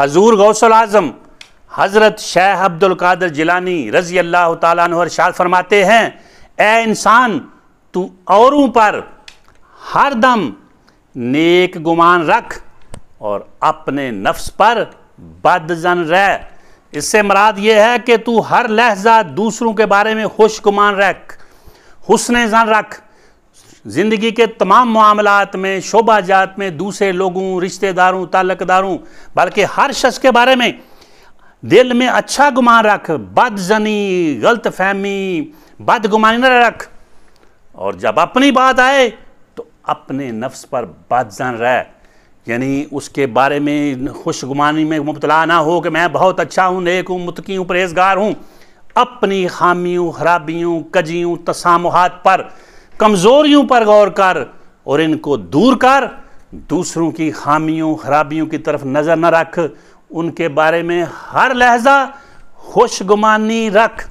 हजूर गौसल आजम हज़रत शेख अब्दुल कादर जिलानी रज़ी अल्लाह तशाद फरमाते हैं ए इंसान तू औरों पर हर दम नेक गुमान रख और अपने नफ्स पर बदजन रह इससे मराद ये है कि तू हर लहजा दूसरों के बारे में खुश गुमान रख हुसन जन रख ज़िंदगी के तमाम मामला में शोभा जात में दूसरे लोगों रिश्तेदारों ताल्लकदारों बल्कि हर शख्स के बारे में दिल में अच्छा गुमान रख बदजनी गलत फहमी बदगुमानी न रख और जब अपनी बात आए तो अपने नफ्स पर बदजन रह यानी उसके बारे में खुशगुमानी में मुबतला ना हो कि मैं बहुत अच्छा हूँ नेक हूँ मुतकी हूँ परहेजगार हूँ अपनी खामियों खराबियों कजियों तसामुहात पर कमज़ोरियों पर गौर कर और इनको दूर कर दूसरों की खामियों खराबियों की तरफ नज़र न रख उनके बारे में हर लहजा खुशगुमानी रख